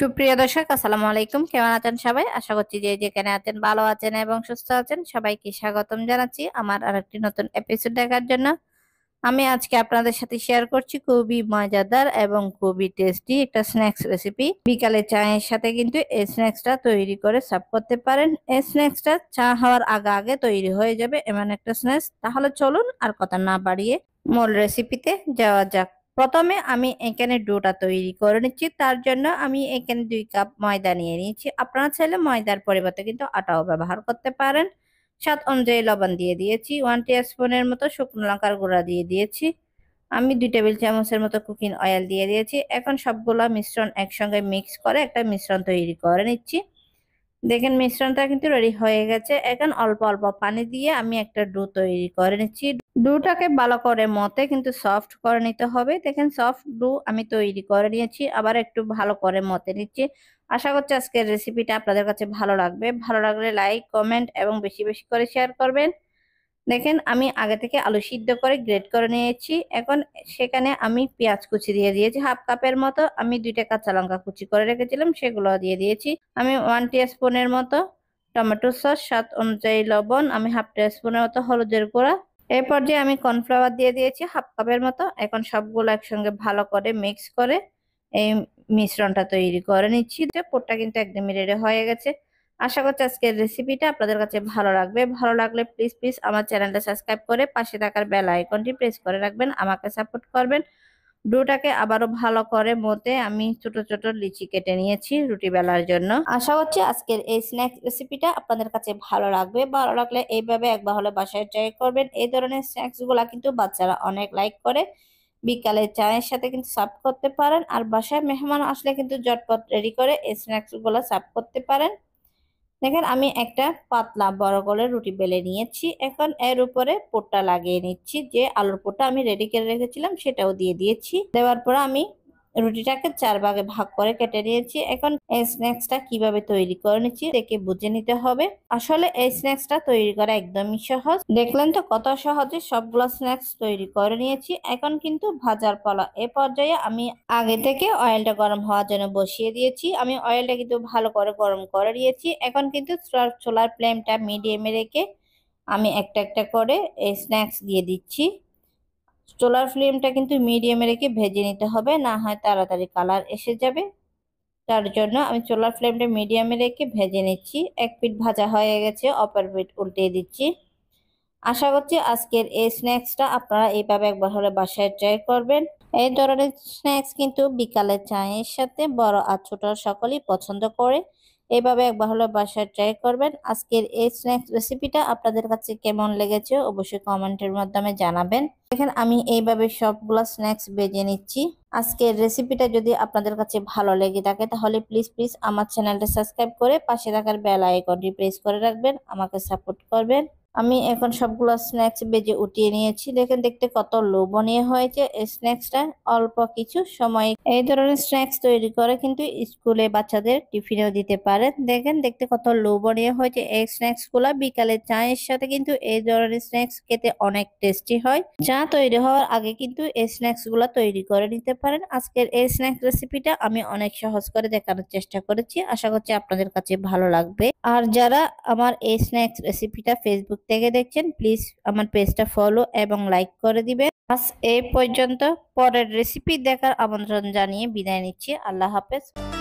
সুপ্রিয় দর্শক আসসালাম আলাইকুম কেমন আছেন সবাই আশা করছি যে যেখানে আছেন ভালো আছেন এবং সুস্থ আছেন সবাইকে স্বাগতম জানাচ্ছি আমার আর একটি নতুন এপিসোড দেখার জন্য আমি আজকে আপনাদের সাথে শেয়ার করছি খুবই মজাদার এবং খুবই টেস্টি একটা স্ন্যাক্স রেসিপি বিকালে চায়ের সাথে কিন্তু এই স্ন্যাক্সটা তৈরি করে সার্ভ করতে পারেন এই স্ন্যাক্সটা চা হওয়ার আগে আগে তৈরি হয়ে যাবে এমন একটা স্ন্যাক্স তাহলে চলুন আর কথা না বাড়িয়ে মূল রেসিপিতে যাওয়া যাক প্রথমে আমি এখানে ডোটা তৈরি করে নিচ্ছি তার জন্য আমি এখানে দুই কাপ ময়দা নিয়ে নিয়েছি আপনারা চাইলে ময়দার পরিবর্তে কিন্তু আটাও ব্যবহার করতে পারেন স্বাদ অনুযায়ী লবণ দিয়ে দিয়েছি ওয়ান টিয়াস্পুনের মতো শুকনো লঙ্কার গুঁড়া দিয়ে দিয়েছি আমি দুই টেবিল চামচের মতো কুকিং অয়েল দিয়ে দিয়েছি এখন সবগুলো মিশ্রণ একসঙ্গে মিক্স করে একটা মিশ্রণ তৈরি করে নিচ্ছি দেখেন মিশ্রণটা কিন্তু রেডি হয়ে গেছে এখন অল্প অল্প পানি দিয়ে আমি একটা ডু তৈরি করে নিচ্ছি ডুটাকে ভালো করে মতে কিন্তু সফট করে নিতে হবে দেখেন সফট ডু আমি তৈরি করে নিয়েছি আবার একটু ভালো করে মতে নিচ্ছি আশা করছি আজকের রেসিপিটা আপনাদের কাছে ভালো লাগবে ভালো লাগলে লাইক কমেন্ট এবং বেশি বেশি করে শেয়ার করবেন দেখেন আমি আগে থেকে আলু সিদ্ধ করে গ্রেড করে নিয়েছি এখন সেখানে আমি পেঁয়াজ কুচি দিয়ে দিয়েছি হাফ কাপের মতো আমি দুইটা কাঁচা লঙ্কা কুচি করে রেখেছিলাম সেগুলো দিয়ে দিয়েছি আমি ওয়ান স্পুনের মতো টমেটো সস স্বাদ অনুযায়ী লবণ আমি হাফ স্পুনের মতো হলুদের গুঁড়া এই পর্যায়ে আমি কর্নফ্লাওয়ার দিয়ে দিয়েছি হাফ কাপের মতো এখন সবগুলো একসঙ্গে ভালো করে মিক্স করে এই মিশ্রণটা তৈরি করে নিচ্ছি যে পোটটা কিন্তু একদমই রেডি হয়ে গেছে আশা করছি আজকের রেসিপিটা আপনাদের কাছে ভালো লাগবে ভালো লাগলে প্লিজ প্লিজ আমার চ্যানেলটা সাবস্ক্রাইব করে পাশে থাকার বেল আইকনটি প্রেস করে রাখবেন আমাকে সাপোর্ট করবেন ডুটাকে আবারও ভালো করে মতে আমি ছোট ছোট লিচি কেটে নিয়েছি রুটি বেলার জন্য আশা করছি আজকের এই স্ন্যাক্স রেসিপিটা আপনাদের কাছে ভালো লাগবে ভালো লাগলে এইভাবে একবার হলে বাসায় ট্রাই করবেন এই ধরনের স্ন্যাক্সগুলো কিন্তু বাচ্চারা অনেক লাইক করে বিকালে চায়ের সাথে কিন্তু সার্ভ করতে পারেন আর বাসায় মেহমান আসলে কিন্তু জটপট রেডি করে এই স্ন্যাক্সগুলো সার্ভ করতে পারেন দেখেন আমি একটা পাতলা বড় করে রুটি বেলে নিয়েছি এখন এর উপরে পোটটা লাগিয়ে নিচ্ছি যে আলুর পোটটা আমি রেডি করে রেখেছিলাম সেটাও দিয়ে দিয়েছি দেওয়ার পর আমি রুটিটাকে চার ভাগে ভাগ করে কেটে নিয়েছি এখন এই স্ন্যাক্সটা কিভাবে তৈরি করে নিচ্ছি দেখে বুঝে নিতে হবে আসলে এই স্ন্যাক্সটা তৈরি করা একদমই সহজ দেখলেন তো কত সহজে সবগুলো স্ন্যাক্স তৈরি করে নিয়েছি এখন কিন্তু ভাজার পালা এ পর্যায়ে আমি আগে থেকে অয়েলটা গরম হওয়ার জন্য বসিয়ে দিয়েছি আমি অয়েলটা কিন্তু ভালো করে গরম করে নিয়েছি এখন কিন্তু চোলার ফ্লেমটা মিডিয়ামে রেখে আমি একটা একটা করে এই স্ন্যাক্স দিয়ে দিচ্ছি চোলার ফ্লেমটা কিন্তু মিডিয়ামে রেখে ভেজে নিতে হবে না হয় তাড়াতাড়ি কালার এসে যাবে তার জন্য আমি চোলার ফ্লেমটা মিডিয়ামে রেখে ভেজে নিচ্ছি এক পিঠ ভাজা হয়ে গেছে অপার পিঠ উল্টিয়ে দিচ্ছি আশা করছি আজকের এই স্ন্যাক্সটা আপনারা এইভাবে একবার হলে বাসায় ট্রাই করবেন এই ধরনের স্ন্যাক্স কিন্তু বিকালের চায়ের সাথে বড় আর ছোট সকলেই পছন্দ করে এভাবে একবার হলো বাসায় ট্রাই করবেন আজকের এই স্ন্যাক্স রেসিপিটা আপনাদের কাছে কেমন লেগেছে অবশ্যই কমেন্টের মাধ্যমে জানাবেন দেখেন আমি এইভাবে সবগুলো স্ন্যাক্স বেজে নিচ্ছি আজকের রেসিপিটা যদি আপনাদের কাছে ভালো লেগে থাকে তাহলে প্লিজ প্লিজ আমার চ্যানেলটা সাবস্ক্রাইব করে পাশে থাকার বেল আইকনটি প্রেস করে রাখবেন আমাকে সাপোর্ট করবেন আমি এখন সবগুলো স্ন্যাক্স বেজে উঠিয়ে নিয়েছি দেখেন দেখতে কত লোভনীয় হয়েছে এই স্ন্যাক্সটা অল্প কিছু সময় এই ধরনের স্ন্যাক্স তৈরি করে কিন্তু স্কুলে বাচ্চাদের টিফিনেও দিতে পারেন দেখেন দেখতে কত লোভনীয় হয়েছে এই স্ন্যাক্স গুলা বিকালে চায়ের সাথে কিন্তু এই ধরনের স্ন্যাক্স খেতে অনেক টেস্টি হয় চা তৈরি হওয়ার আগে কিন্তু এই স্ন্যাক্স গুলা তৈরি করে নিতে পারেন আজকের এই স্ন্যাক্স রেসিপিটা আমি অনেক সহজ করে দেখানোর চেষ্টা করেছি আশা করছি আপনাদের কাছে ভালো লাগবে আর যারা আমার এই স্ন্যাক্স রেসিপিটা ফেসবুক থেকে দেখছেন প্লিজ আমার পেজটা ফলো এবং লাইক করে দিবেন আজ এই পর্যন্ত পরের রেসিপি দেখার আমন্ত্রণ জানিয়ে বিদায় নিচ্ছি আল্লাহ হাফেজ